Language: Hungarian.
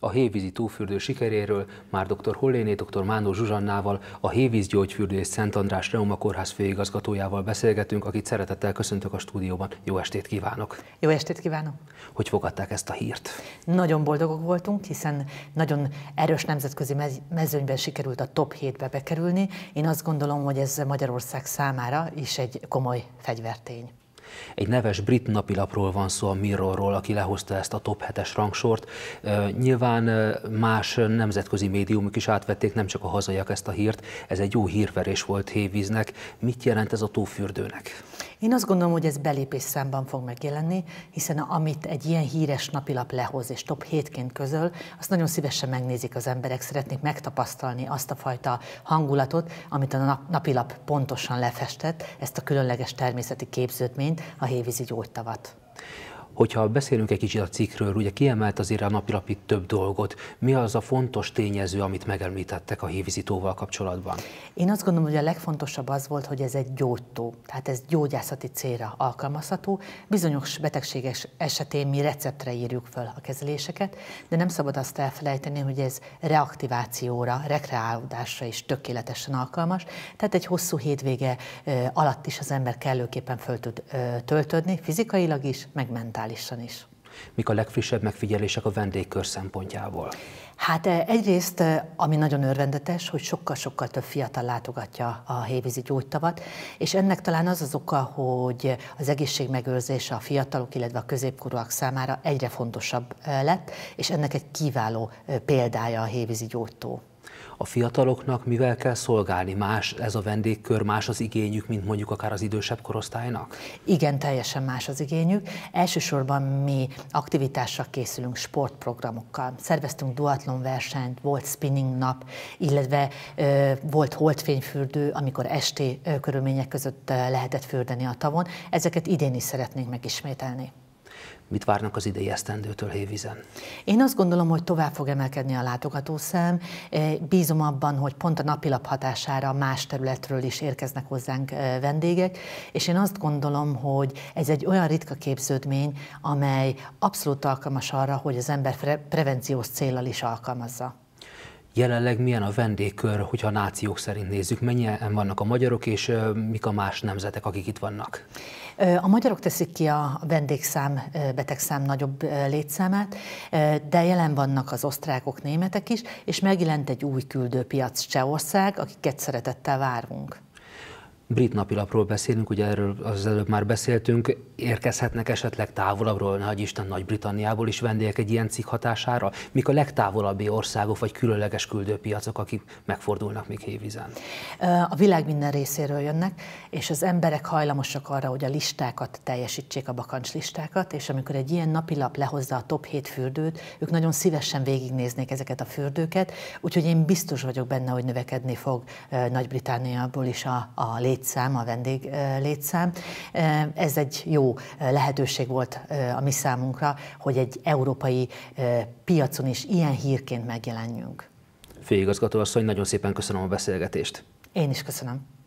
a hévízi túlfürdő sikeréről már dr. Holléné dr. Mánó Zsuzsannával, a Hévíz Gyógyfürdő és Szent András Reuma Kórház főigazgatójával beszélgetünk, akit szeretettel köszöntök a stúdióban. Jó estét kívánok! Jó estét kívánok! Hogy fogadták ezt a hírt? Nagyon boldogok voltunk, hiszen nagyon erős nemzetközi mezőnyben sikerült a top 7-be bekerülni. Én azt gondolom, hogy ez Magyarország számára is egy komoly fegyvertény. Egy neves brit napilapról van szó, a Mirrorról, aki lehozta ezt a top 7-es rangsort. Nyilván más nemzetközi médiumok is átvették, nem csak a hazaiak ezt a hírt. Ez egy jó hírverés volt Hévíznek. Mit jelent ez a tófürdőnek? Én azt gondolom, hogy ez belépés számban fog megjelenni, hiszen amit egy ilyen híres napilap lehoz és top hétként közöl, azt nagyon szívesen megnézik az emberek, szeretnék megtapasztalni azt a fajta hangulatot, amit a napilap pontosan lefestett, ezt a különleges természeti képződményt, a hévízi gyógytavat. Hogyha beszélünk egy kicsit a cikkről, ugye kiemelt azért a napilapi több dolgot. Mi az a fontos tényező, amit megemlítettek a hívizitóval kapcsolatban? Én azt gondolom, hogy a legfontosabb az volt, hogy ez egy gyógytó, tehát ez gyógyászati célra alkalmazható. Bizonyos betegséges esetén mi receptre írjuk föl a kezeléseket, de nem szabad azt elfelejteni, hogy ez reaktivációra, rekreálódásra is tökéletesen alkalmas. Tehát egy hosszú hétvége alatt is az ember kellőképpen föl tud töltödni, fizikailag is, meg mentális digitálisan is. Mik a legfrissebb megfigyelések a vendégkör szempontjából? Hát eh, egyrészt, eh, ami nagyon örvendetes, hogy sokkal-sokkal több fiatal látogatja a hévízi gyógytavat, és ennek talán az az oka, hogy az megőrzése a fiatalok, illetve a középkorúak számára egyre fontosabb eh, lett, és ennek egy kiváló példája a hévízi gyógytó. A fiataloknak mivel kell szolgálni? Más ez a vendégkör, más az igényük, mint mondjuk akár az idősebb korosztálynak? Igen, teljesen más az igényük. Elsősorban mi aktivitásra készülünk sportprogramokkal. Szerveztünk duatlon versenyt, volt spinning nap, illetve ö, volt holdfényfürdő, amikor esti ö, körülmények között ö, lehetett fürdeni a tavon. Ezeket idén is szeretnénk megismételni mit várnak az idei esztendőtől Hévízen? Én azt gondolom, hogy tovább fog emelkedni a látogatószám. Eh, bízom abban, hogy pont a napilap hatására más területről is érkeznek hozzánk eh, vendégek, és én azt gondolom, hogy ez egy olyan ritka képződmény, amely abszolút alkalmas arra, hogy az ember prevenciós célral is alkalmazza jelenleg milyen a vendégkör, hogyha a nációk szerint nézzük, mennyien vannak a magyarok, és mik a más nemzetek, akik itt vannak? A magyarok teszik ki a vendégszám, betegszám nagyobb létszámát, de jelen vannak az osztrákok, németek is, és megjelent egy új küldőpiac Csehország, akiket szeretettel várunk brit napilapról beszélünk, ugye erről az előbb már beszéltünk, érkezhetnek esetleg távolabbról, nehogy Isten Nagy-Britanniából is vendégek egy ilyen cikk hatására? Mik a legtávolabbi országok vagy különleges küldőpiacok, akik megfordulnak még hévízen? A világ minden részéről jönnek, és az emberek hajlamosak arra, hogy a listákat teljesítsék, a bakancslistákat, és amikor egy ilyen napilap lehozza a top 7 fürdőt, ők nagyon szívesen végignéznék ezeket a fürdőket, úgyhogy én biztos vagyok benne, hogy növekedni fog Nagy-Britanniából is a, a lét létszám, a vendég létszám. Ez egy jó lehetőség volt a mi számunkra, hogy egy európai piacon is ilyen hírként megjelenjünk. Főigazgató asszony, nagyon szépen köszönöm a beszélgetést. Én is köszönöm.